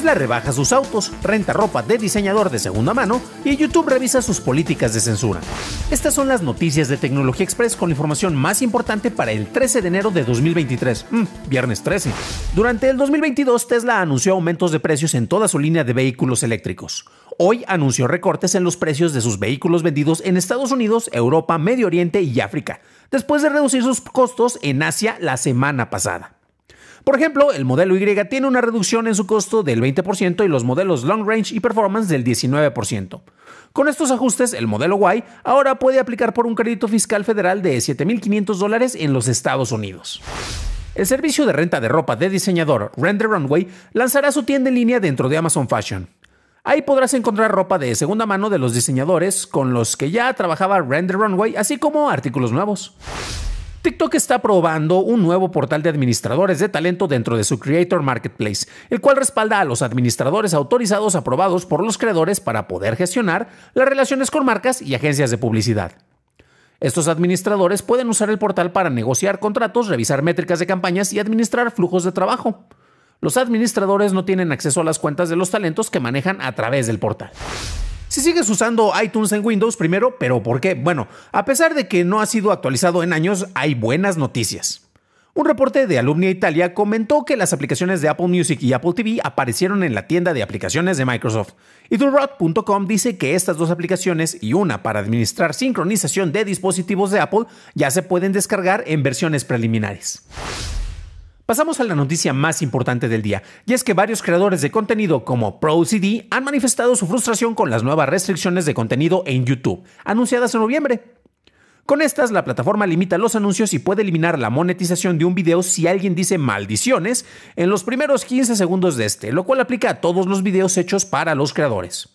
Tesla rebaja sus autos, renta ropa de diseñador de segunda mano y YouTube revisa sus políticas de censura. Estas son las noticias de Tecnología Express con la información más importante para el 13 de enero de 2023, mm, viernes 13. Durante el 2022, Tesla anunció aumentos de precios en toda su línea de vehículos eléctricos. Hoy anunció recortes en los precios de sus vehículos vendidos en Estados Unidos, Europa, Medio Oriente y África, después de reducir sus costos en Asia la semana pasada. Por ejemplo, el modelo Y tiene una reducción en su costo del 20% y los modelos Long Range y Performance del 19%. Con estos ajustes, el modelo Y ahora puede aplicar por un crédito fiscal federal de 7.500 en los Estados Unidos. El servicio de renta de ropa de diseñador Render Runway lanzará su tienda en línea dentro de Amazon Fashion. Ahí podrás encontrar ropa de segunda mano de los diseñadores con los que ya trabajaba Render Runway, así como artículos nuevos. TikTok está probando un nuevo portal de administradores de talento dentro de su Creator Marketplace, el cual respalda a los administradores autorizados aprobados por los creadores para poder gestionar las relaciones con marcas y agencias de publicidad. Estos administradores pueden usar el portal para negociar contratos, revisar métricas de campañas y administrar flujos de trabajo. Los administradores no tienen acceso a las cuentas de los talentos que manejan a través del portal. Si sigues usando iTunes en Windows primero, pero ¿por qué? Bueno, a pesar de que no ha sido actualizado en años, hay buenas noticias. Un reporte de Alumnia Italia comentó que las aplicaciones de Apple Music y Apple TV aparecieron en la tienda de aplicaciones de Microsoft. Y dice que estas dos aplicaciones y una para administrar sincronización de dispositivos de Apple ya se pueden descargar en versiones preliminares. Pasamos a la noticia más importante del día, y es que varios creadores de contenido como ProCD han manifestado su frustración con las nuevas restricciones de contenido en YouTube, anunciadas en noviembre. Con estas, la plataforma limita los anuncios y puede eliminar la monetización de un video si alguien dice maldiciones en los primeros 15 segundos de este, lo cual aplica a todos los videos hechos para los creadores.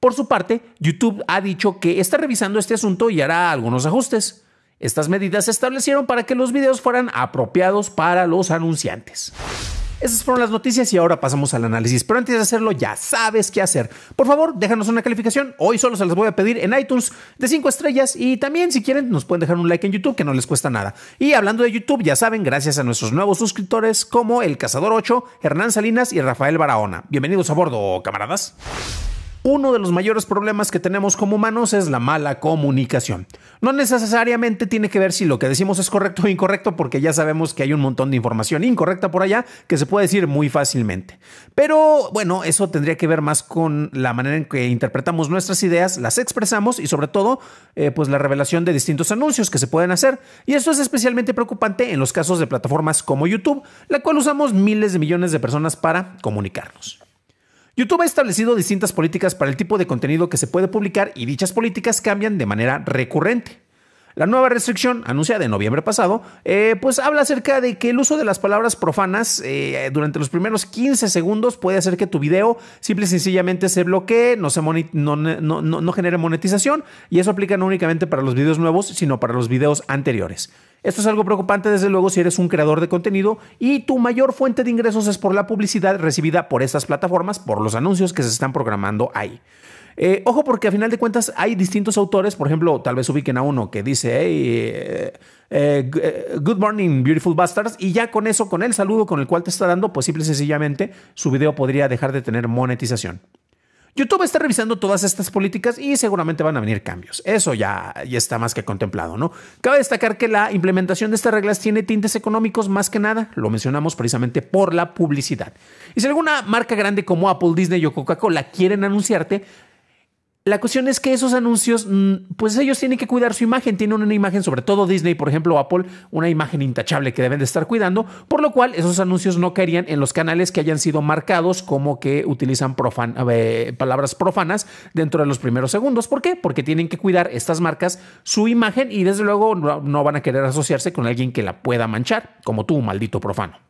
Por su parte, YouTube ha dicho que está revisando este asunto y hará algunos ajustes. Estas medidas se establecieron para que los videos fueran apropiados para los anunciantes. Esas fueron las noticias y ahora pasamos al análisis. Pero antes de hacerlo, ya sabes qué hacer. Por favor, déjanos una calificación. Hoy solo se las voy a pedir en iTunes de 5 estrellas. Y también, si quieren, nos pueden dejar un like en YouTube, que no les cuesta nada. Y hablando de YouTube, ya saben, gracias a nuestros nuevos suscriptores como El Cazador 8, Hernán Salinas y Rafael Barahona. Bienvenidos a bordo, camaradas. Uno de los mayores problemas que tenemos como humanos es la mala comunicación. No necesariamente tiene que ver si lo que decimos es correcto o incorrecto, porque ya sabemos que hay un montón de información incorrecta por allá que se puede decir muy fácilmente. Pero bueno, eso tendría que ver más con la manera en que interpretamos nuestras ideas, las expresamos y sobre todo, eh, pues la revelación de distintos anuncios que se pueden hacer. Y eso es especialmente preocupante en los casos de plataformas como YouTube, la cual usamos miles de millones de personas para comunicarnos. YouTube ha establecido distintas políticas para el tipo de contenido que se puede publicar y dichas políticas cambian de manera recurrente. La nueva restricción, anunciada en noviembre pasado, eh, pues habla acerca de que el uso de las palabras profanas eh, durante los primeros 15 segundos puede hacer que tu video simple y sencillamente se bloquee, no, se genere monetización y eso aplica no únicamente para los videos nuevos, sino para los videos anteriores. Esto es algo preocupante desde luego si eres un creador de contenido y tu mayor fuente de ingresos es por la publicidad recibida por estas plataformas, por los anuncios que se están programando ahí. Eh, ojo porque a final de cuentas hay distintos autores, por ejemplo, tal vez ubiquen a uno que dice, hey, eh, eh, good morning, beautiful bastards, y ya con eso, con el saludo con el cual te está dando, pues simple y sencillamente su video podría dejar de tener monetización. YouTube está revisando todas estas políticas y seguramente van a venir cambios. Eso ya, ya está más que contemplado, ¿no? Cabe destacar que la implementación de estas reglas tiene tintes económicos más que nada, lo mencionamos precisamente por la publicidad. Y si alguna marca grande como Apple, Disney o Coca-Cola quieren anunciarte, la cuestión es que esos anuncios, mm, pues ellos tienen que cuidar su imagen, tienen una imagen, sobre todo Disney, por ejemplo, Apple, una imagen intachable que deben de estar cuidando, por lo cual esos anuncios no caerían en los canales que hayan sido marcados como que utilizan eh, palabras profanas dentro de los primeros segundos. ¿Por qué? Porque tienen que cuidar estas marcas su imagen y desde luego no, no van a querer asociarse con alguien que la pueda manchar, como tú, maldito profano.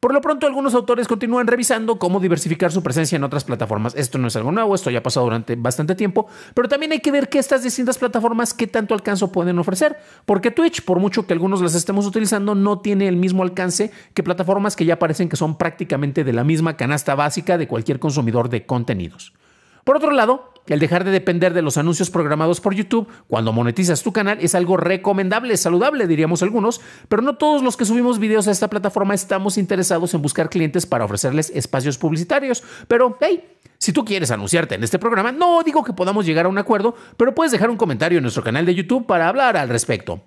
Por lo pronto, algunos autores continúan revisando cómo diversificar su presencia en otras plataformas. Esto no es algo nuevo, esto ya ha pasado durante bastante tiempo, pero también hay que ver qué estas distintas plataformas, qué tanto alcance pueden ofrecer, porque Twitch, por mucho que algunos las estemos utilizando, no tiene el mismo alcance que plataformas que ya parecen que son prácticamente de la misma canasta básica de cualquier consumidor de contenidos. Por otro lado, el dejar de depender de los anuncios programados por YouTube cuando monetizas tu canal es algo recomendable, saludable, diríamos algunos, pero no todos los que subimos videos a esta plataforma estamos interesados en buscar clientes para ofrecerles espacios publicitarios. Pero, hey, si tú quieres anunciarte en este programa, no digo que podamos llegar a un acuerdo, pero puedes dejar un comentario en nuestro canal de YouTube para hablar al respecto.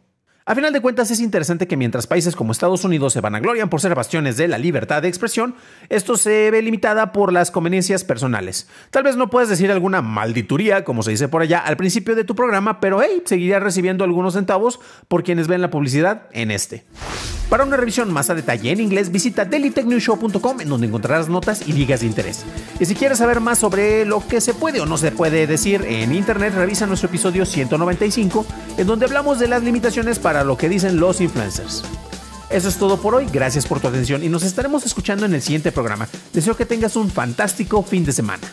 A final de cuentas, es interesante que mientras países como Estados Unidos se van vanaglorian por ser bastiones de la libertad de expresión, esto se ve limitada por las conveniencias personales. Tal vez no puedes decir alguna maldituría, como se dice por allá, al principio de tu programa, pero hey, seguirás recibiendo algunos centavos por quienes ven la publicidad en este. Para una revisión más a detalle en inglés, visita dailytechnewshow.com en donde encontrarás notas y ligas de interés. Y si quieres saber más sobre lo que se puede o no se puede decir en Internet, revisa nuestro episodio 195, en donde hablamos de las limitaciones para lo que dicen los influencers. Eso es todo por hoy, gracias por tu atención y nos estaremos escuchando en el siguiente programa. Deseo que tengas un fantástico fin de semana.